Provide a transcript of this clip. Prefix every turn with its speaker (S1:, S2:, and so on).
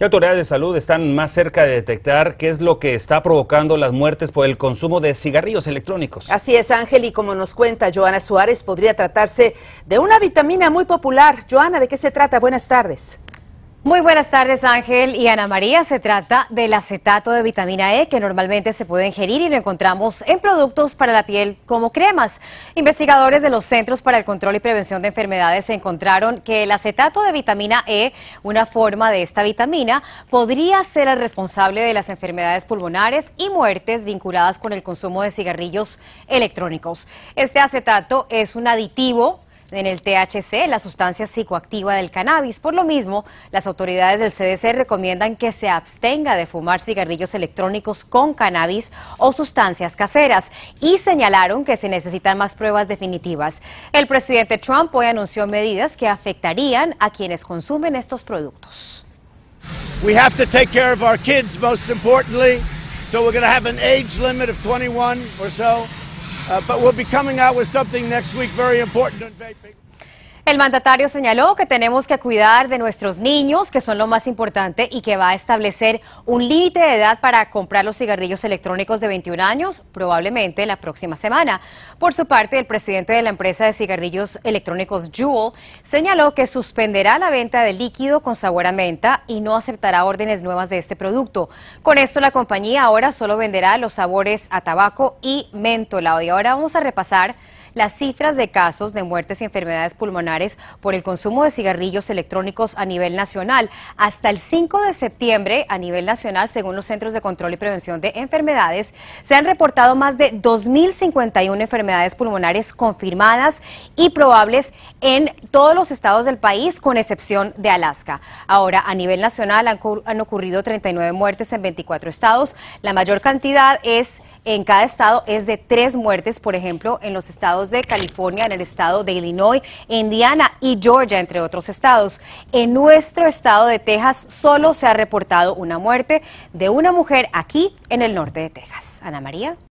S1: Y autoridades de salud están más cerca de detectar qué es lo que está provocando las muertes por el consumo de cigarrillos electrónicos. Así es, Ángel, y como nos cuenta Joana Suárez, podría tratarse de una vitamina muy popular. Joana, ¿de qué se trata? Buenas tardes.
S2: Muy buenas tardes Ángel y Ana María. Se trata del acetato de vitamina E que normalmente se puede ingerir y lo encontramos en productos para la piel como cremas. Investigadores de los Centros para el Control y Prevención de Enfermedades encontraron que el acetato de vitamina E, una forma de esta vitamina, podría ser el responsable de las enfermedades pulmonares y muertes vinculadas con el consumo de cigarrillos electrónicos. Este acetato es un aditivo en el THC, la sustancia psicoactiva del cannabis. Por lo mismo, las autoridades del CDC recomiendan que se abstenga de fumar cigarrillos electrónicos con cannabis o sustancias caseras y señalaron que se necesitan más pruebas definitivas. El presidente Trump hoy anunció medidas que afectarían a quienes consumen estos productos.
S3: We have to take care of our kids most importantly, so we're going to have an age limit of 21 or so. Uh, but we'll be coming out with something next week very important
S2: El mandatario señaló que tenemos que cuidar de nuestros niños, que son lo más importante, y que va a establecer un límite de edad para comprar los cigarrillos electrónicos de 21 años, probablemente la próxima semana. Por su parte, el presidente de la empresa de cigarrillos electrónicos Juul señaló que suspenderá la venta de líquido con sabor a menta y no aceptará órdenes nuevas de este producto. Con esto, la compañía ahora solo venderá los sabores a tabaco y mentolado. Y ahora vamos a repasar las cifras de casos de muertes y enfermedades pulmonares por el consumo de cigarrillos electrónicos a nivel nacional. Hasta el 5 de septiembre, a nivel nacional, según los Centros de Control y Prevención de Enfermedades, se han reportado más de 2.051 enfermedades pulmonares confirmadas y probables en todos los estados del país, con excepción de Alaska. Ahora, a nivel nacional han, ocurrido 39 muertes en 24 estados. La mayor cantidad es en cada estado es de tres muertes, por ejemplo, en los estados de California, en el estado de Illinois, Indiana y Georgia, entre otros estados. En nuestro estado de Texas solo se ha reportado una muerte de una mujer aquí en el norte de Texas. Ana María.